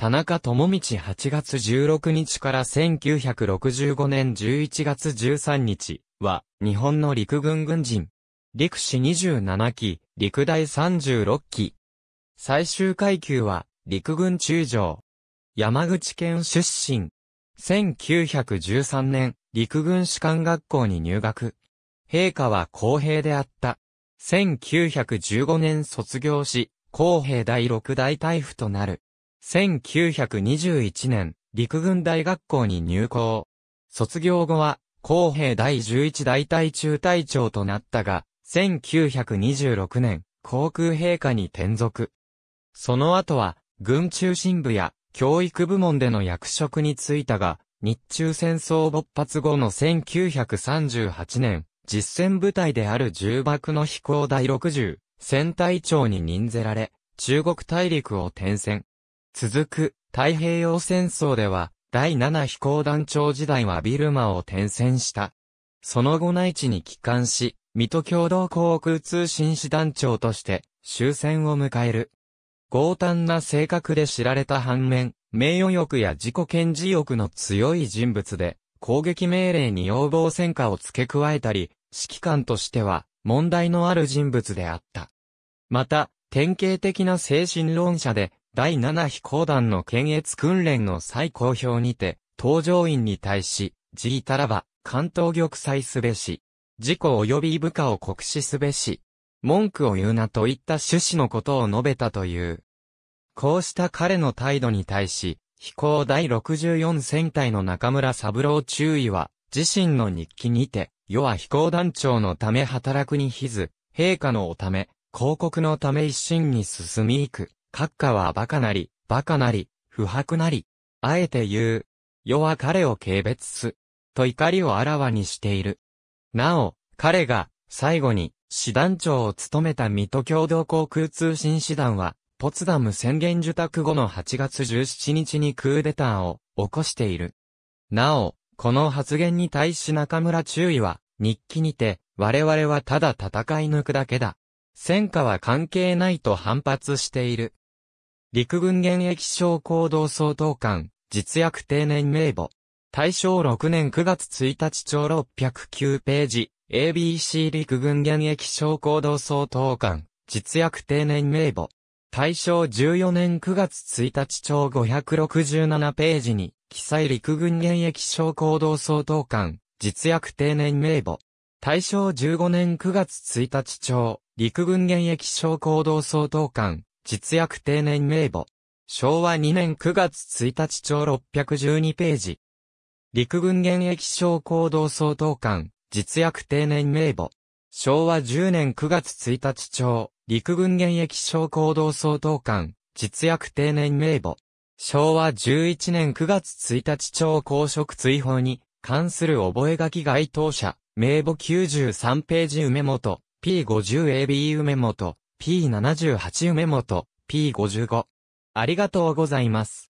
田中智道8月16日から1965年11月13日は、日本の陸軍軍人。陸士27期、陸大36期。最終階級は、陸軍中将。山口県出身。1913年、陸軍士官学校に入学。陛下は公平であった。1915年卒業し、公平第6代大夫となる。1921年、陸軍大学校に入校。卒業後は、工兵第11大隊中隊長となったが、1926年、航空陛下に転属。その後は、軍中心部や教育部門での役職に就いたが、日中戦争勃発後の1938年、実戦部隊である重爆の飛行第60、戦隊長に任ぜられ、中国大陸を転戦。続く太平洋戦争では、第7飛行団長時代はビルマを転戦した。その後内地に帰還し、水戸共同航空通信士団長として終戦を迎える。強胆な性格で知られた反面、名誉欲や自己顕示欲の強い人物で、攻撃命令に要望戦果を付け加えたり、指揮官としては問題のある人物であった。また、典型的な精神論者で、第7飛行団の検閲訓練の最高評にて、搭乗員に対し、自いたらば、関東玉砕すべし、事故及び部下を酷使すべし、文句を言うなといった趣旨のことを述べたという。こうした彼の態度に対し、飛行第64戦隊の中村三郎中尉は、自身の日記にて、世は飛行団長のため働くにひず、陛下のおため、広告のため一心に進み行く。閣下は馬鹿なり、馬鹿なり、不白なり。あえて言う。世は彼を軽蔑す。と怒りをあらわにしている。なお、彼が、最後に、師団長を務めた水戸共同航空通信師団は、ポツダム宣言受託後の8月17日にクーデターを起こしている。なお、この発言に対し中村中尉は、日記にて、我々はただ戦い抜くだけだ。戦果は関係ないと反発している。陸軍現役将行動総統官、実役定年名簿。大正6年9月1日朝609ページ、ABC 陸軍現役将行動総統官、実役定年名簿。大正14年9月1日超567ページに、記載陸軍現役将行動総統官、実役定年名簿。大正15年9月1日朝陸軍現役将行動総統官、実約定年名簿。昭和2年9月1日朝612ページ。陸軍現役将校同総統官、実約定年名簿。昭和10年9月1日朝、陸軍現役将校同総統官、実約定年名簿。昭和11年9月1日朝公職追放に関する覚書該当者、名簿93ページ梅本、P50AB 梅本、P78 梅本、P55。ありがとうございます。